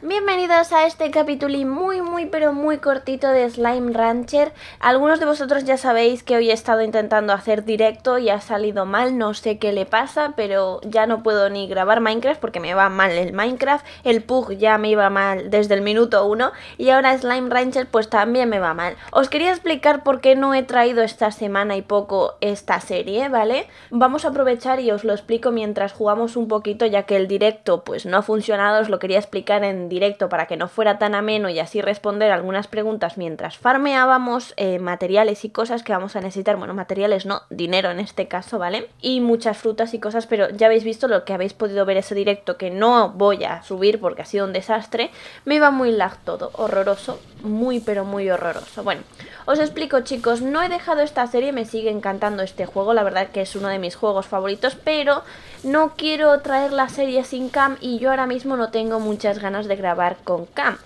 Bienvenidos a este capítulo muy muy pero muy cortito de Slime Rancher. Algunos de vosotros ya sabéis que hoy he estado intentando hacer directo y ha salido mal, no sé qué le pasa, pero ya no puedo ni grabar Minecraft porque me va mal el Minecraft, el Pug ya me iba mal desde el minuto 1 y ahora Slime Rancher pues también me va mal. Os quería explicar por qué no he traído esta semana y poco esta serie, ¿vale? Vamos a aprovechar y os lo explico mientras jugamos un poquito ya que el directo pues no ha funcionado, os lo quería explicar en directo para que no fuera tan ameno y así responder algunas preguntas mientras farmeábamos eh, materiales y cosas que vamos a necesitar. Bueno, materiales no, dinero en este caso, ¿vale? Y muchas frutas y cosas, pero ya habéis visto lo que habéis podido ver ese directo que no voy a subir porque ha sido un desastre. Me iba muy lag todo, horroroso, muy pero muy horroroso. Bueno, os explico chicos, no he dejado esta serie, me sigue encantando este juego, la verdad que es uno de mis juegos favoritos, pero no quiero traer la serie sin cam y yo ahora mismo no tengo muchas ganas de grabar con cam.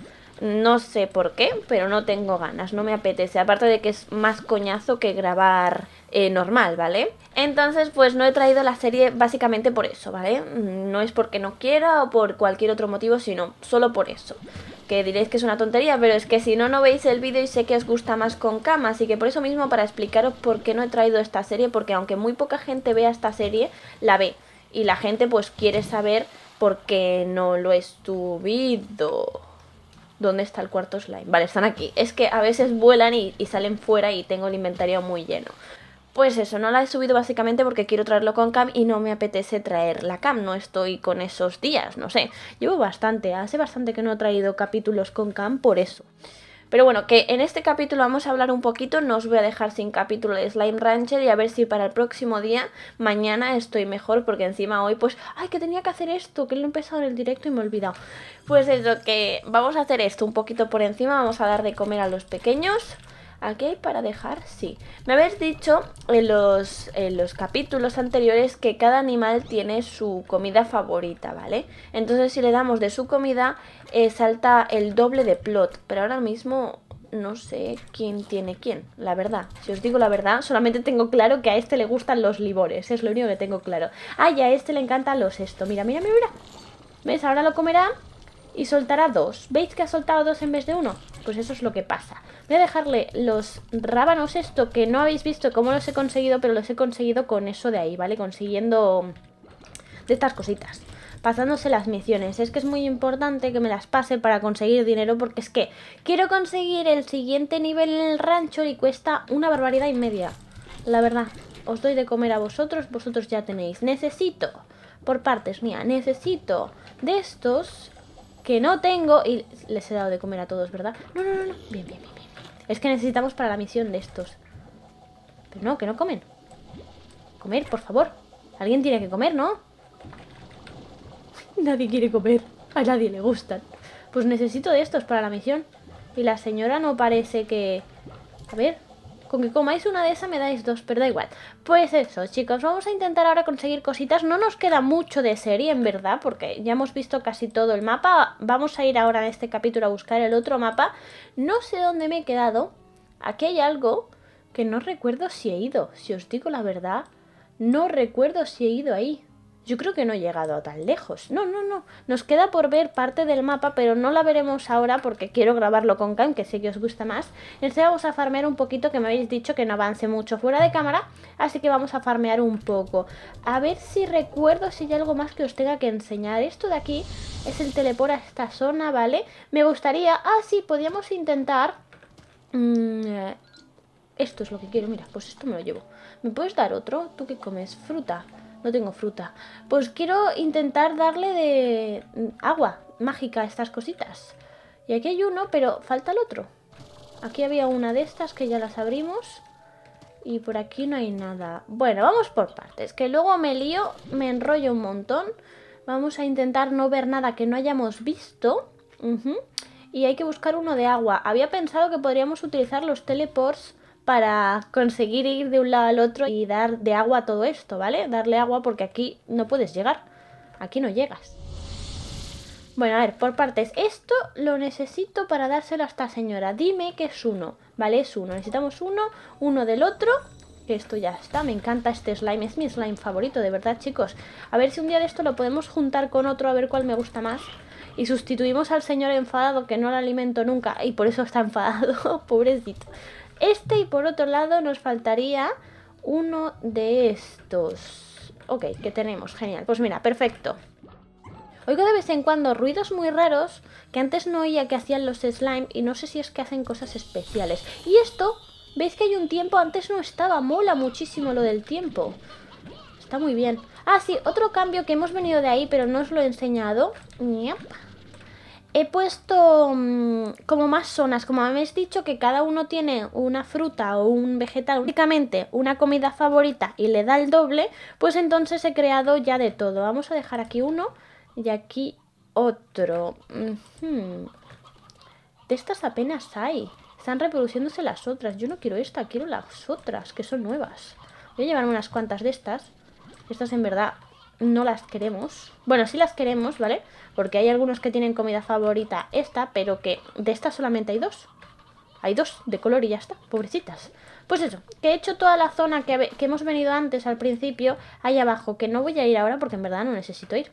No sé por qué, pero no tengo ganas, no me apetece. Aparte de que es más coñazo que grabar eh, normal, ¿vale? Entonces, pues no he traído la serie básicamente por eso, ¿vale? Mm, no es porque no quiera o por cualquier otro motivo, sino solo por eso. Que diréis que es una tontería, pero es que si no, no veis el vídeo y sé que os gusta más con Cam Así que por eso mismo, para explicaros por qué no he traído esta serie, porque aunque muy poca gente vea esta serie, la ve. Y la gente pues quiere saber porque no lo he subido. ¿Dónde está el cuarto slime? Vale, están aquí. Es que a veces vuelan y, salen fuera y tengo el inventario muy lleno. Pues eso, no la he subido básicamente porque quiero traerlo con cam y no me apetece traer la cam, no estoy con esos días, no sé. Llevo bastante, hace bastante que no he traído capítulos con cam por eso. Pero bueno, que en este capítulo vamos a hablar un poquito, no os voy a dejar sin capítulo de Slime Rancher y a ver si para el próximo día, mañana, estoy mejor, porque encima hoy pues, ay, que tenía que hacer esto, que lo he empezado en el directo y me he olvidado. Pues lo que vamos a hacer esto un poquito por encima, vamos a dar de comer a los pequeños. Aquí hay para dejar, sí. Me habéis dicho en los, los capítulos anteriores que cada animal tiene su comida favorita, ¿vale? Entonces si le damos de su comida, eh, salta el doble de plot. Pero ahora mismo no sé quién tiene quién, la verdad. Si os digo la verdad, solamente tengo claro que a este le gustan los libores, es lo único que tengo claro. Ah, a este le encantan los esto. Mira, mira, mira, mira. ¿Ves? Ahora lo comerá y soltará dos. ¿Veis que ha soltado dos en vez de uno? pues eso es lo que pasa. Voy a dejarle los rábanos esto, que no habéis visto cómo los he conseguido, pero los he conseguido con eso de ahí, ¿vale? Consiguiendo de estas cositas pasándose las misiones. Es que es muy importante que me las pase para conseguir dinero porque es que quiero conseguir el siguiente nivel en el rancho y cuesta una barbaridad y media. La verdad, os doy de comer a vosotros, vosotros ya tenéis. Necesito, por partes mía, necesito de estos que no tengo. Y les he dado de comer a todos, ¿verdad? No, no, no, no. Bien, bien, bien, bien. Es que necesitamos para la misión de estos. Pero no, que no comen. Comer, por favor. Alguien tiene que comer, ¿no? Nadie quiere comer. A nadie le gustan. Pues necesito de estos para la misión. Y la señora no parece que... A ver, con que comáis una de esas me dais dos, pero da igual. Pues eso, chicos, vamos a intentar ahora conseguir cositas. No nos queda mucho de serie, en verdad, porque ya hemos visto casi todo el mapa. Vamos a ir ahora en este capítulo a buscar el otro mapa. No sé dónde me he quedado. Aquí hay algo que no recuerdo si he ido, si os digo la verdad. No recuerdo si he ido ahí. Yo creo que no he llegado a tan lejos. No, no, no. Nos queda por ver parte del mapa, pero no la veremos ahora porque quiero grabarlo con Cam, que sé que os gusta más. Entonces vamos a farmear un poquito, que me habéis dicho que no avance mucho fuera de cámara. Así que vamos a farmear un poco. A ver si recuerdo si hay algo más que os tenga que enseñar. Esto de aquí es el teleport a esta zona, ¿vale? Me gustaría... Ah, sí, podríamos intentar... Mm, eh, esto es lo que quiero. Mira, pues esto me lo llevo. ¿Me puedes dar otro? ¿Tú qué comes? Fruta no tengo fruta. Pues quiero intentar darle de mm, agua mágica a estas cositas. Y aquí hay uno, pero falta el otro. Aquí había una de estas que ya las abrimos. Y por aquí no hay nada. Bueno, vamos por partes, que luego me lío, me enrollo un montón. Vamos a intentar no ver nada que no hayamos visto. Y hay que buscar uno de agua. Había pensado que podríamos utilizar los teleports para conseguir ir de un lado al otro y dar de agua a todo esto, ¿vale? Darle agua porque aquí no puedes llegar, aquí no llegas. Bueno, a ver, por partes. Esto lo necesito para dárselo a esta señora. Dime que es uno, ¿vale? Es uno. Necesitamos uno, uno del otro. esto ya está. Me encanta este slime. Es mi slime favorito, de verdad, chicos. A ver si un día de esto lo podemos juntar con otro, a ver cuál me gusta más. Y sustituimos al señor enfadado, que no lo alimento nunca. Y por eso está enfadado, pobrecito este y por otro lado nos faltaría uno de estos. Ok, que tenemos, genial. Pues mira, perfecto. Oigo de vez en cuando ruidos muy raros que antes no oía que hacían los slime y no sé si es que hacen cosas especiales. Y esto, veis que hay un tiempo, antes no estaba, mola muchísimo lo del tiempo. Está muy bien. Ah, sí, otro cambio que hemos venido de ahí pero no os lo he enseñado he puesto mm, como más zonas, como habéis dicho que cada uno tiene una fruta o un vegetal, únicamente una comida favorita y le da el doble, pues entonces he creado ya de todo. Vamos a dejar aquí uno y aquí otro. De estas apenas hay. Están reproduciéndose las otras. Yo no quiero esta, quiero las otras, que son nuevas. Voy a llevarme unas cuantas de estas. Estas en verdad no las queremos. Bueno, sí las queremos, ¿vale? Porque hay algunos que tienen comida favorita esta, pero que de esta solamente hay dos. Hay dos de color y ya está, pobrecitas. Pues eso, que he hecho toda la zona que, hemos venido antes al principio, ahí abajo, que no voy a ir ahora porque en verdad no necesito ir.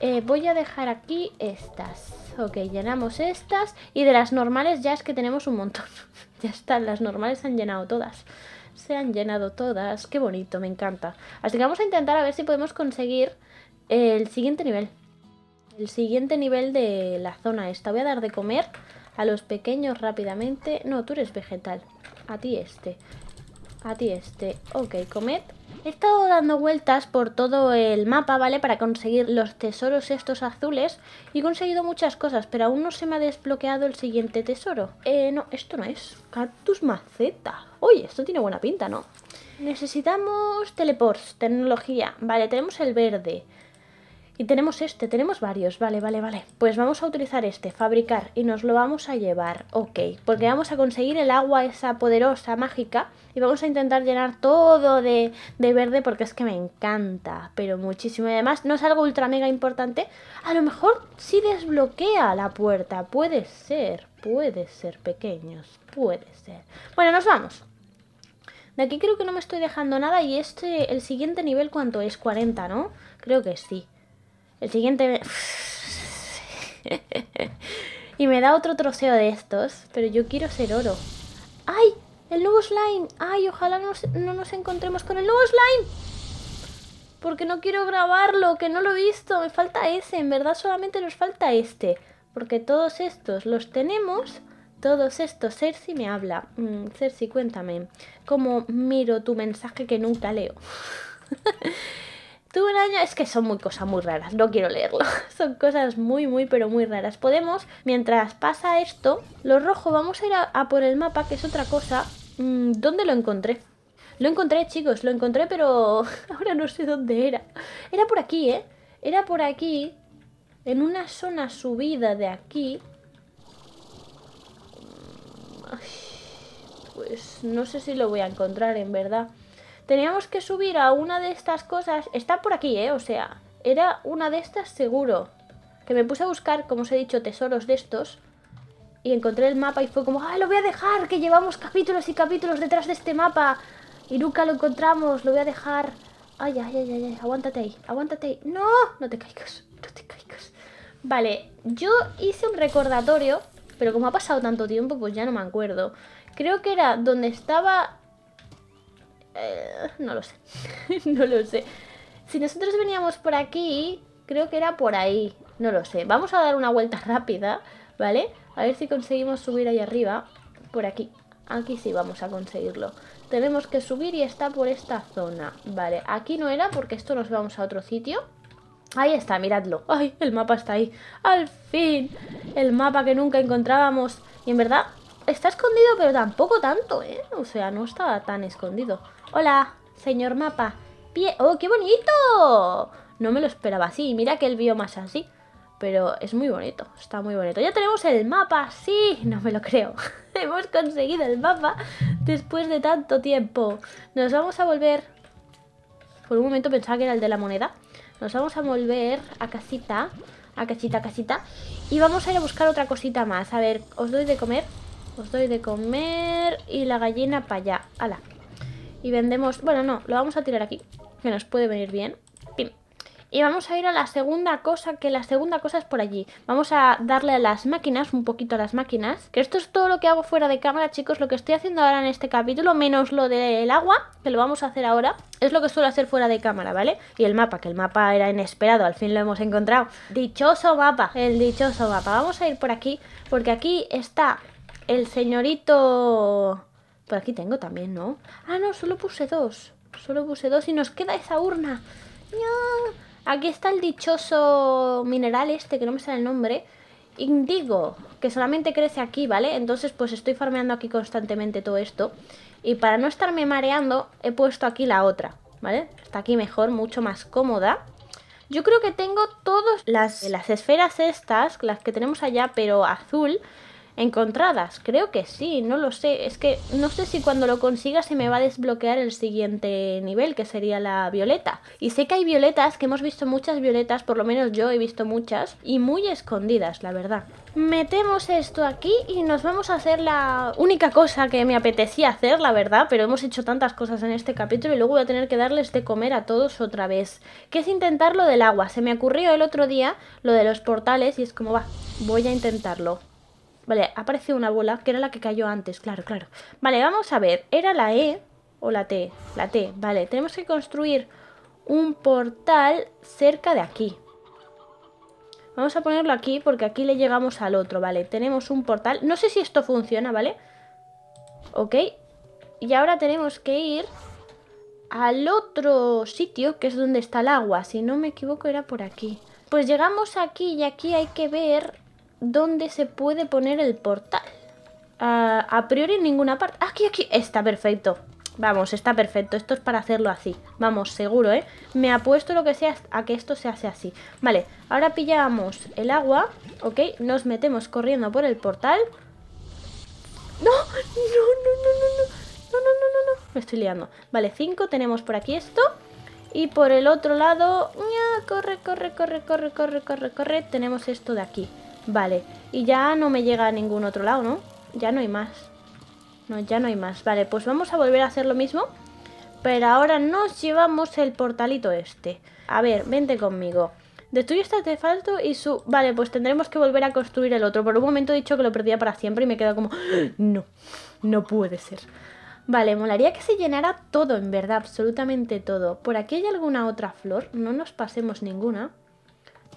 Eh, voy a dejar aquí estas. Ok, llenamos estas. Y de las normales ya es que tenemos un montón. ya están, las normales han llenado todas se han llenado todas. Qué bonito, me encanta. Así que vamos a intentar a ver si podemos conseguir el siguiente nivel. El siguiente nivel de la zona esta. Voy a dar de comer a los pequeños rápidamente. No, tú eres vegetal. A ti este. A ti este. Ok, comed He estado dando vueltas por todo el mapa, ¿vale? Para conseguir los tesoros estos azules y he conseguido muchas cosas, pero aún no se me ha desbloqueado el siguiente tesoro. Eh, no, esto no es. Cactus maceta. Oye, esto tiene buena pinta, ¿no? Necesitamos teleports, tecnología. Vale, tenemos el verde. Y tenemos este, tenemos varios, vale, vale, vale. Pues vamos a utilizar este, fabricar, y nos lo vamos a llevar, ok. Porque vamos a conseguir el agua esa poderosa, mágica, y vamos a intentar llenar todo de, verde porque es que me encanta, pero muchísimo. Y además no es algo ultra mega importante, a lo mejor sí desbloquea la puerta, puede ser, puede ser, pequeños, puede ser. Bueno, nos vamos. De aquí creo que no me estoy dejando nada y este, el siguiente nivel, ¿cuánto es? 40, ¿no? Creo que sí. El siguiente... y me da otro troceo de estos, pero yo quiero ser oro. ¡Ay! ¡El nuevo slime! ¡Ay! Ojalá no nos encontremos con el nuevo slime. Porque no quiero grabarlo, que no lo he visto. Me falta ese. En verdad solamente nos falta este. Porque todos estos los tenemos todos estos, Cersei me habla. ser mm, Cersei, cuéntame, ¿cómo miro tu mensaje que nunca leo? Tuve un año, es que son muy cosas muy raras, no quiero leerlo. Son cosas muy, muy, pero muy raras. Podemos, mientras pasa esto, lo rojo, vamos a ir a, por el mapa, que es otra cosa. Mm, ¿Dónde lo encontré? Lo encontré, chicos, lo encontré, pero ahora no sé dónde era. Era por aquí, ¿eh? Era por aquí, en una zona subida de aquí. pues no sé si lo voy a encontrar, en verdad teníamos que subir a una de estas cosas. Está por aquí, ¿eh? O sea, era una de estas seguro. Que me puse a buscar, como os he dicho, tesoros de estos. Y encontré el mapa y fue como, ¡Ay, lo voy a dejar! Que llevamos capítulos y capítulos detrás de este mapa. Y nunca lo encontramos, lo voy a dejar. Ay, ay, ay, ay, ay. aguántate ahí, aguántate ahí. ¡No! No te caigas, no te caigas. Vale, yo hice un recordatorio, pero como ha pasado tanto tiempo, pues ya no me acuerdo. Creo que era donde estaba eh, no lo sé. no lo sé. Si nosotros veníamos por aquí, creo que era por ahí. No lo sé. Vamos a dar una vuelta rápida, ¿vale? A ver si conseguimos subir ahí arriba. Por aquí. Aquí sí vamos a conseguirlo. Tenemos que subir y está por esta zona. Vale, aquí no era porque esto nos vamos a otro sitio. Ahí está, miradlo. ¡Ay, el mapa está ahí! ¡Al fin! El mapa que nunca encontrábamos. Y en verdad, está escondido, pero tampoco tanto, ¿eh? O sea, no estaba tan escondido. Hola, señor mapa. Pie ¡Oh, qué bonito! No me lo esperaba así. Mira que el bioma es así. Pero es muy bonito, está muy bonito. Ya tenemos el mapa, sí, no me lo creo. Hemos conseguido el mapa después de tanto tiempo. Nos vamos a volver... Por un momento pensaba que era el de la moneda. Nos vamos a volver a casita, a casita, a casita. Y vamos a ir a buscar otra cosita más. A ver, os doy de comer. Os doy de comer y la gallina para allá. ¡Hala! Y vendemos... Bueno, no, lo vamos a tirar aquí, que nos puede venir bien. ¡Pim! Y vamos a ir a la segunda cosa, que la segunda cosa es por allí. Vamos a darle a las máquinas, un poquito a las máquinas. Que esto es todo lo que hago fuera de cámara, chicos. Lo que estoy haciendo ahora en este capítulo, menos lo del agua, que lo vamos a hacer ahora. Es lo que suelo hacer fuera de cámara, ¿vale? Y el mapa, que el mapa era inesperado, al fin lo hemos encontrado. Dichoso mapa, el dichoso mapa. Vamos a ir por aquí, porque aquí está el señorito... Por aquí tengo también, ¿no? Ah, no, solo puse dos. Solo puse dos y nos queda esa urna. Aquí está el dichoso mineral este, que no me sale el nombre. Indigo, que solamente crece aquí, ¿vale? Entonces pues estoy farmeando aquí constantemente todo esto. Y para no estarme mareando, he puesto aquí la otra, ¿vale? Está aquí mejor, mucho más cómoda. Yo creo que tengo todas las, las esferas estas, las que tenemos allá, pero azul encontradas. Creo que sí, no lo sé. Es que no sé si cuando lo consiga se me va a desbloquear el siguiente nivel, que sería la violeta. Y sé que hay violetas, que hemos visto muchas violetas, por lo menos yo he visto muchas, y muy escondidas, la verdad. Metemos esto aquí y nos vamos a hacer la única cosa que me apetecía hacer, la verdad, pero hemos hecho tantas cosas en este capítulo y luego voy a tener que darles de comer a todos otra vez. Que es intentar lo del agua. Se me ocurrió el otro día lo de los portales y es como va, voy a intentarlo. Vale, apareció una bola, que era la que cayó antes, claro, claro. Vale, vamos a ver, era la E o la T, la T, vale. Tenemos que construir un portal cerca de aquí. Vamos a ponerlo aquí porque aquí le llegamos al otro, vale. Tenemos un portal, no sé si esto funciona, ¿vale? Ok, y ahora tenemos que ir al otro sitio, que es donde está el agua. Si no me equivoco, era por aquí. Pues llegamos aquí y aquí hay que ver dónde se puede poner el portal. Ah, a priori en ninguna parte. Ah, aquí, aquí. Está perfecto. Vamos, está perfecto. Esto es para hacerlo así. Vamos, seguro, ¿eh? Me apuesto lo que sea a que esto se hace así. Vale, ahora pillamos el agua. Ok, nos metemos corriendo por el portal. ¡No! ¡No, no, no, no, no! No, no, no, no, Me estoy liando. Vale, 5. Tenemos por aquí esto. Y por el otro lado... ¡Corre, corre, corre, corre, corre, corre, corre! Tenemos esto de aquí. Vale, y ya no me llega a ningún otro lado, ¿no? Ya no hay más. No, ya no hay más. Vale, pues vamos a volver a hacer lo mismo. Pero ahora nos llevamos el portalito este. A ver, vente conmigo. Destruye este artefacto y su... Vale, pues tendremos que volver a construir el otro. Por un momento he dicho que lo perdía para siempre y me quedo como... No, no puede ser. Vale, molaría que se llenara todo, en verdad, absolutamente todo. ¿Por aquí hay alguna otra flor? No nos pasemos ninguna.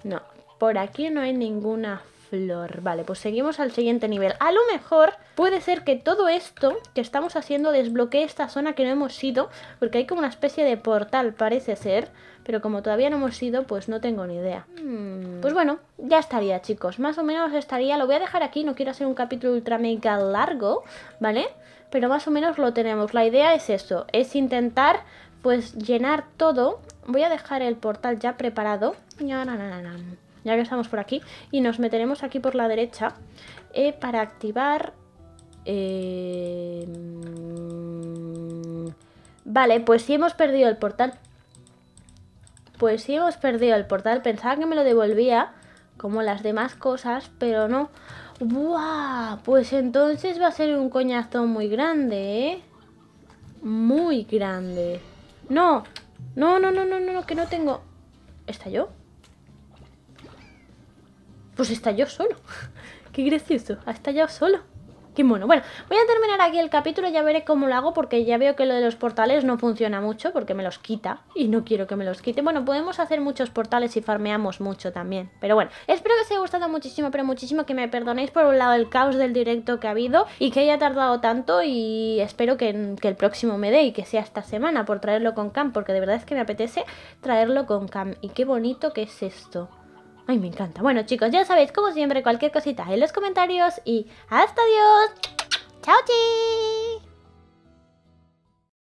No, por aquí no hay ninguna flor flor. Vale, pues seguimos al siguiente nivel. A lo mejor puede ser que todo esto que estamos haciendo desbloquee esta zona que no hemos ido, porque hay como una especie de portal, parece ser, pero como todavía no hemos ido, pues no tengo ni idea. Hmm. Pues bueno, ya estaría, chicos. Más o menos estaría. Lo voy a dejar aquí, no quiero hacer un capítulo ultra mega largo, ¿vale? Pero más o menos lo tenemos. La idea es eso, es intentar pues llenar todo. Voy a dejar el portal ya preparado ya que estamos por aquí, y nos meteremos aquí por la derecha eh, para activar... Em, vale, pues si hemos perdido el portal... Pues si hemos perdido el portal, pensaba que me lo devolvía, como las demás cosas, pero no. ¡Buah! Pues entonces va a ser un coñazo muy grande, eh. Muy grande. ¡No! No, no, no, no, no, que no tengo... ¿Está yo? pues estalló solo. Qué gracioso, ha estallado solo. Qué mono. Bueno, voy a terminar aquí el capítulo, ya veré cómo lo hago porque ya veo que lo de los portales no funciona mucho porque me los quita y no quiero que me los quite. Bueno, podemos hacer muchos portales y farmeamos mucho también. Pero bueno, espero que os haya gustado muchísimo, pero muchísimo que me perdonéis por un lado el caos del directo que ha habido y que haya tardado tanto y espero que, que el próximo me dé y que sea esta semana por traerlo con Cam porque de verdad es que me apetece traerlo con Cam. Y qué bonito que es esto. Ay, me encanta. Bueno, chicos, ya sabéis, como siempre, cualquier cosita en los comentarios y hasta adiós. Chao, chi.